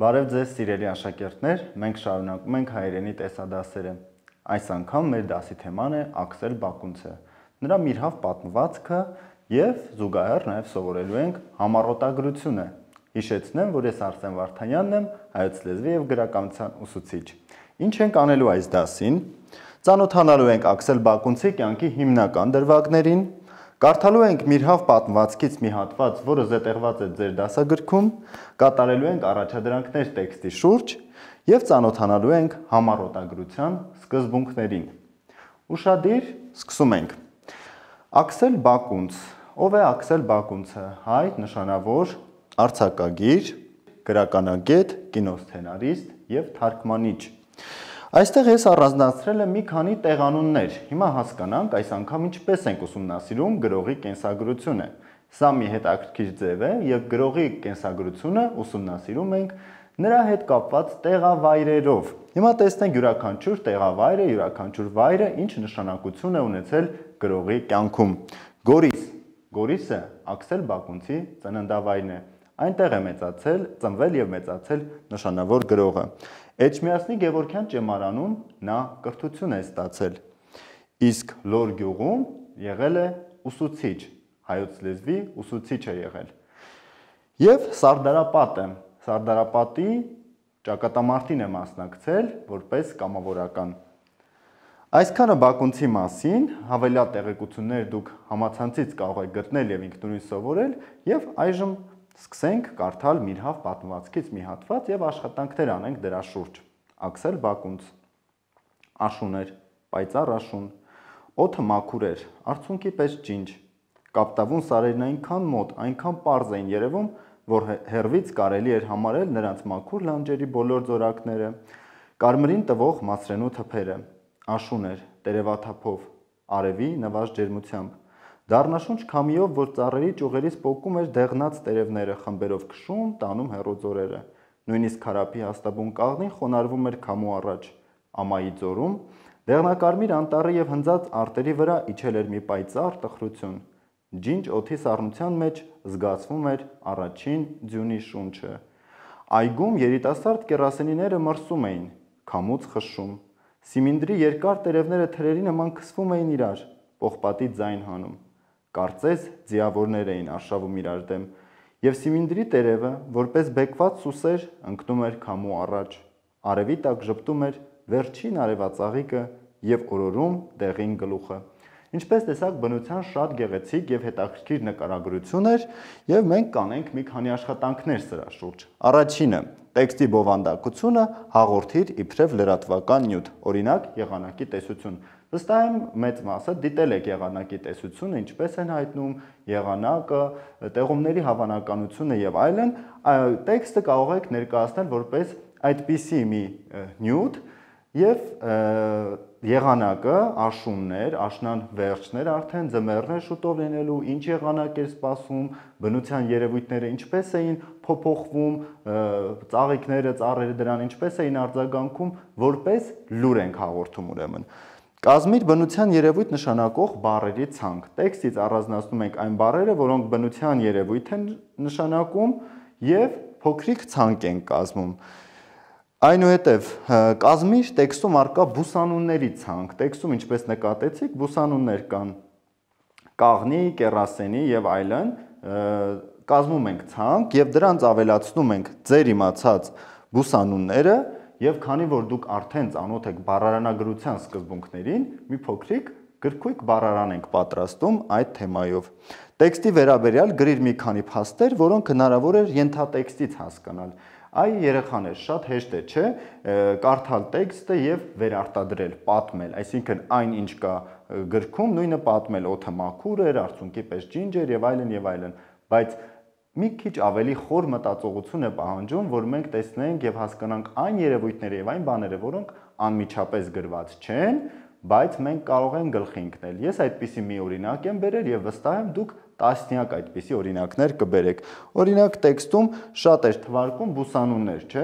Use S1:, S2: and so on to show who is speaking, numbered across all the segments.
S1: Բարև ձեզ, սիրելի աշակերտներ։ Մենք շարունակում ենք հայերենի տեսադասերը։ Այս անգամ մեր դասի թեման է Աքսել Բակունցը։ Նրա միրհավ պատմվածքը եւ զուգահեռ նաեւ սովորելու ենք համառոտագրությունը։ Հիշեցնեմ, որ ես Արսեն Վարդանյանն եմ, հայոց լեզվի եւ գրականության ուսուցիչ։ Ինչ ենք անելու այս դասին։ Ծանոթանալու ենք Աքսել Բակունցի կյանքի հիմնական դրվագներին, Կարդալու ենք Միրհավ պատմվածքից մի հատված, որը զետեղված է ձեր դասագրքում, կատարելու ենք առաջադրանքներ տեքստի շուրջ եւ ծանոթանալու ենք համառոտագրության սկզբունքներին։ Ուշադիր, սկսում ենք։ Աքսել Բակունց, ով է Աքսել Բակունցը, հայ նշանավոր արձակագիր, գրականագետ, կինոսցենարիստ եւ թարգմանիչ։ Այստեղ ես առանձնացրել եմ մի քանի տեղանուններ։ Հիմա հասկանանք այս անգամ ինչպես ենք ուսումնասիրում գրողի կենսագրությունը։ Սա մի հետաքրքիր ձև է եւ գրողի կենսագրությունը ուսումնասիրում ենք նրա հետ կապված տեղավայրերով։ Հիմա տեսնենք յուրաքանչյուր տեղավայրը, յուրաքանչյուր վայրը ինչ նշանակություն է ունեցել գրողի կյանքում։ Գորիս Գորիսը Աքսել Բակունցի ծննդավայրն է։ Այնտեղ է մեծացել, ծնվել եւ մեծացել նշանավոր գրողը։ Էջմիածնի Գևորգյան ճեմարանում նա կրթություն է ստացել։ Իսկ Լոր գյուղում եղել է ուսուցիչ, հայոց լեզվի ուսուցիչ է եղել։ Եվ Սարդարապատ է։ Սարդարապատի ճակատամարտին է մասնակցել որպես կամավորական։ Այսքանը Բաքունցի մասին, հավելյալ տեղեկություններ դուք համացանցից կարող եք գտնել եւ ինքնուրույն սովորել եւ այժմ Սկսենք կարդալ Միրհավ պատմվածքից մի հատված եւ աշխատանքներ անենք դրա շուրջ։ Աքսել Բակունց Աշուներ, պայծառ աշուն, օթը մաքուր էր, արցունքի պես ջինջ։ Կապտավուն սարերն այնքան մոտ, այնքան པարզ էին երևում, որ հերվից կարելի էր համարել նրանց մաքուր լանջերի բոլոր զորակները, կարմրին տվող մասրենու թփերը։ Աշուն էր, տերևաթափով, արևի նվազ ջերմությամբ։ Դառնաշունչ քամիով, որ ծառերի ճյուղերից փոկում էր դեղնած տերևները, խմբերով քշում, տանում հերոձորերը։ Նույնիսկ քարապի հաստաբուն կաղնին խոնարվում էր քամու առաջ։ Ամայի ձորում դեղնակարմիր անտառի եւ հնձած արտերի վրա իջել էր մի պայծառ տխրություն։ Ջինջ օթի սառնության մեջ զգացվում էր առաջին ձյունի շունչը։ Այգում երիտասարդ կերասենիները մրսում էին, քամուց խշշում։ Սիմինդրի երկար տերևները թրերի նման քսվում էին իրար, պողպատի ձայն հանում։ Կարծես ձիավորներ էին արշավում իրար դեմ, եւ Սիմինդրի տերևը, որպես բեկված սուսեր, ընկնում էր քամու առաջ։ Արևի տակ ճպտում էր վերջին արևածաղիկը եւ օրորում դեղին գլուխը։ Ինչպես տեսակ բնության շատ գեղեցիկ եւ հետաքրքիր նկարագրություն էր եւ մենք կանենք մի քանի աշխատանքներ սրա շուրջ։ Առաջինը՝ տեքստի բովանդակությունը հաղորդիր իբրև լրատվական նյութ, օրինակ՝ եղանակի տեսություն, Վստահ եմ մեծ մասը դիտել եք եղանակի տեսությունը, ինչպես են հայտնում եղանակը, տեղումների հավանականությունը եւ այլն, տեքստը կարող եք ներկայացնել որպես այդպիսի մի նյութ եւ եղանակը, աշուններ, աշնան վերջներ արդեն ձմեռներ շուտով լինելու, ինչ եղանակ էր սպասում, բնության երևույթները ինչպես էին փոփոխվում, ծաղիկները, ծառերը դրան ինչպես էին արձագանքում, որպես լուր ենք հաղորդում ուրեմն։ Կազմիր բնության երևույթ նշանակող բառերի ցանկ։ Տեքստից առանձնացնում ենք այն բառերը, որոնք բնության երևույթ են նշանակում եւ փոքրիկ ցանկ են կազմում։ Այնուհետև կազմիր տեքստում արկա բուսանունների ցանկ։ Տեքստում ինչպես նկատեցիք, բուսանուններ կան կաղնի, կերասենի եւ այլն, կազմում ենք ցանկ եւ դրանց ավելացնում ենք ձեր իմացած բուսանունները, Եվ քանի որ դուք արդեն ծանոթ եք բառարանագրության սկզբունքներին, մի փոքրիկ գրքույկ բառարան ենք պատրաստում այդ թեմայով։ Տեքստի վերաբերյալ գրիր մի քանի փաստեր, որոնք հնարավոր է ենթատեքստից հասկանալ։ Այ երեխաներ, շատ հեշտ է, չէ՞, կարդալ տեքստը եւ վերարտադրել, պատմել, այսինքն այն ինչ կա գրքում նույնը պատմել, օթը մաքուր էր, արցունքի պես ջինջեր եւ այլն եւ այլն, բայց այլ, մի քիչ ավելի խոր մտածողություն է պահանջում, որ մենք տեսնենք եւ հասկանանք այն երևույթները եւ այն բաները, որոնք անմիջապես գրված չեն, բայց մենք կարող ենք գլխի ընկնել։ Ես այդպիսի մի օրինակ եմ բերել եւ վստահ եմ դուք տասնյակ այդպիսի օրինակներ կբերեք։ Օրինակ տեքստում շատ էր թվարկում բուսանուններ, չէ՞,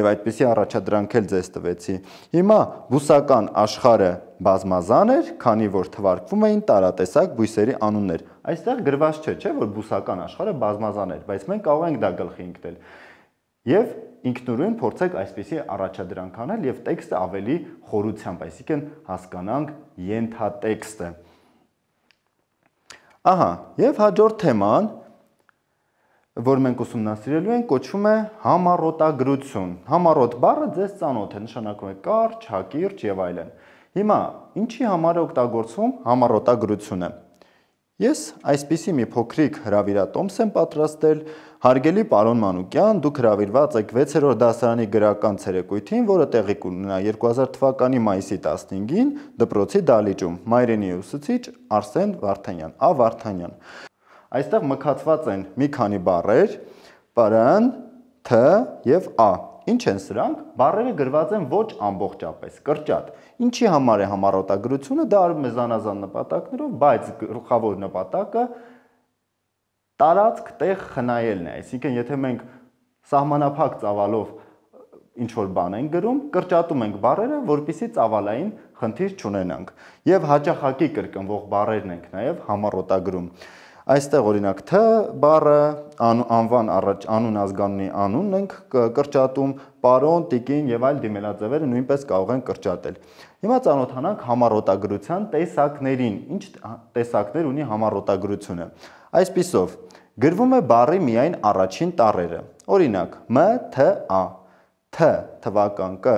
S1: եւ այդպիսի առաջադրանք էլ ձեզ տվեցի։ Հիմա բուսական աշխարը բազմազան էր, քանի որ թվարկվում էին տարատեսակ բույսերի անուններ Այստեղ գրված չէ, չէ, որ բուսական աշխարհը բազմազան է, բայց մենք կարող ենք դա գլխի ընկնել։ Եվ ինքնուրույն փորձեք այսպեսի առաջադրանք անել եւ տեքստը ավելի խորությամբ, այսինքն հասկանանք ենթատեքստը։ Ահա, եւ հաջորդ թեման, որ մենք ուսումնասիրելու ենք, կոչվում է համառոտագրություն։ Համառոտ բառը ձեզ ծանոթ է, նշանակում է կարճ, հակիրճ եւ այլն։ Հիմա, ինչի համար է օգտագործվում համառոտագրությունը։ Ես այսպիսի մի փոքրիկ հրավիրատոմս եմ պատրաստել։ Հարգելի պարոն Մանուկյան, դուք հրավիրված եք 6-րդ դասարանի գրական ցերեկույթին, որը տեղի կունենա 2000 թվականի մայիսի 15-ին դպրոցի դալիճում։ Մայրենի ուսուցիչ Արսեն Վարդանյան, Ա Վարդանյան։ Այստեղ մքացված են մի քանի բառեր՝ պարան, թ եւ ա։ Ինչ են սրանք։ Բառերը գրված են ոչ ամբողջապես, կրճատ։ Ինչի համար է համառոտագրությունը դա արվում է զանազան նպատակներով, բայց գլխավոր նպատակը տարածք տեղ խնայելն է։ Այսինքն, եթե մենք սահմանափակ ծավալով ինչ որ բան են գրում, կրճատում ենք բարերը, որpիսի ծավալային խնդիր չունենանք։ Եվ հաճախակի կրկնվող բարերն ենք նաև համառոտագրում։ Այստեղ օրինակ Թ բառը անվան առաջ անուն ազգանունի անունն ենք կրճատում, պարոն, տիկին եւ այլ դիմելաձևերը նույնպես կարող են կրճատել։ Հիմա ծանոթանանք համառոտագրության տեսակներին։ Ինչ տեսակներ ունի համառոտագրությունը։ Այսպիսով գրվում է բառի միայն առաջին տառերը։ Օրինակ Մ, Թ, Ա։ Թ թվական Կ,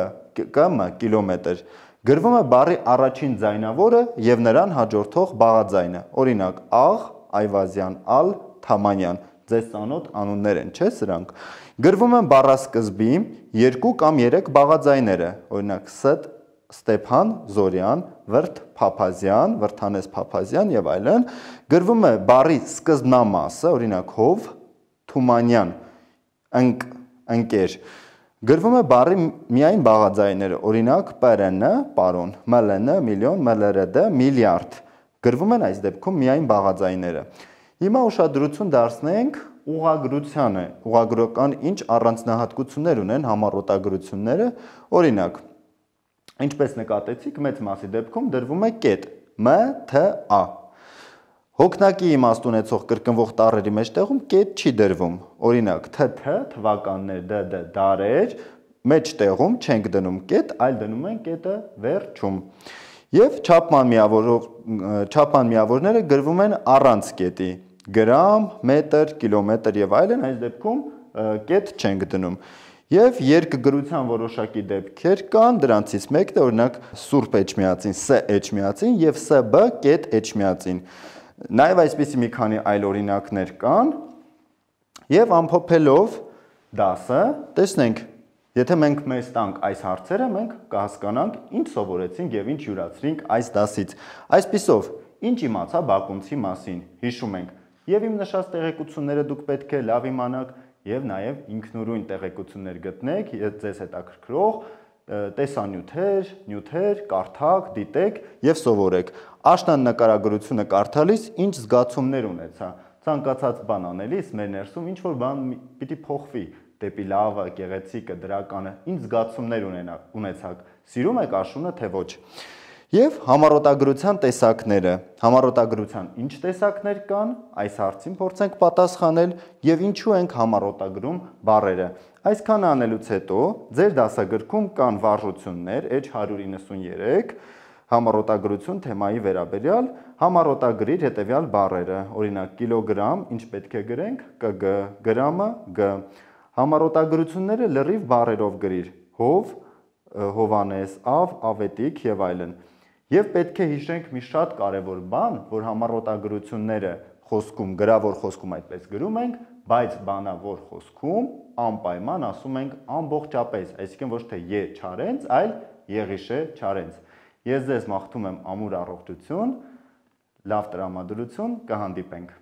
S1: կմ կիլոմետր։ Գրվում է բառի առաջին ձայնավորը եւ նրան հաջորդող բաղաձայնը։ Օրինակ աղ, Այվազյան, Ալ Թամանյան։ Ձեզ ցանոթ անուններ են, չէ՞ սրանք։ Գրվում են բառասկզբի 2 կամ 3 բաղաձայները, օրինակ Ստ Ստեփան Զորյան, Վրթ Փափազյան, Վրթանես Փափազյան եւ այլն։ Գրվում է բառի սկզբնամասը, օրինակ Հով Թումանյան, ընկ ընկեր։ Գրվում է բարի միայն բաղաձայները, օրինակ ՊՌՆ, պարոն, ՄԼՆ, միլիոն, ՄԼՌԴ, միլիարդ։ Գրվում են այս դեպքում միայն բաղաձայները։ Հիմա ուշադրություն դարձնենք ուղագրությանը, ուղագրական ինչ առանձնահատկություններ ունեն համառոտագրությունները, օրինակ ինչպես նկատեցիք, մեծ մասի դեպքում դրվում է կետ M T A Հոգնակի իմաստ ունեցող կրկնվող տառերի մեջտեղում կետ չի դրվում։ Օրինակ, թթ թվականներ դդ դարեր մեջտեղում չենք դնում կետ, այլ դնում ենք կետը վերջում։ կետ եւ չափման միավորող չափման միավորները գրվում են առանց կետի՝ գրամ, մետր, կիլոմետր եւ այլն, այս դեպքում կետ չենք դնում։ Եվ երկգրության որոշակի դեպքեր կան, դրանցից մեկն է օրինակ սուրբ էջմիածին, ս էջմիածին եւ սբ կետ էջմիածին։ Նաեւ այսպիսի մի քանի այլ օրինակներ կան։ Եվ ամփոփելով դասը, տեսնենք Եթե մենք մեզ տանք այս հարցերը, մենք կհասկանանք ինչ սովորեցինք եւ ինչ յուրացրինք այս դասից։ Այսպիսով, ինչ իմացա Բակունցի մասին։ Հիշում ենք, եւ իմ նշած տեղեկությունները դուք պետք է լավ իմանաք եւ նաեւ ինքնուրույն տեղեկություններ գտնեք, ձեզ հետաքրքրող տեսանյութեր, նյութեր, կարդակ, դիտեք եւ սովորեք։ Աշնան նկարագրությունը կարդալիս ինչ զգացումներ ունեցա։ Ցանկացած բան անելիս մեր ներսում ինչ որ բան պիտի փոխվի, դեպի լավը, գեղեցիկը, դրականը, ինչ զգացումներ ունենաք, ունեցաք։ Սիրում եք աշունը թե ոչ։ Եվ համառոտագրության տեսակները, համառոտագրության ինչ տեսակներ կան, այս հարցին փորձենք պատասխանել եւ ինչու ենք համառոտագրում բարերը։ Այսքան անելուց հետո ձեր դասագրքում կան վարժություններ H193 համառոտագրություն թեմայի վերաբերյալ, համառոտագրիր հետեւյալ բառերը, օրինակ կիլոգրամ, ինչ պետք է գրենք, կգ, գրամը, գ, գ Համառոտագրությունները լրիվ բարերով գրիր՝ հով, Հովանես, Ավ, Ավետիկ եւ այլն։ Եվ պետք է հիշենք մի շատ կարեւոր բան, որ համառոտագրությունները խոսքում գրավոր խոսքում այդպես գրում ենք, բայց բանավոր խոսքում անպայման ասում ենք ամբողջապես, այսինքն ոչ թե Ե Չարենց, այլ Եղիշե Չարենց։ Ես ձեզ մաղթում եմ ամուր առողջություն, լավ տրամադրություն, կհանդիպենք։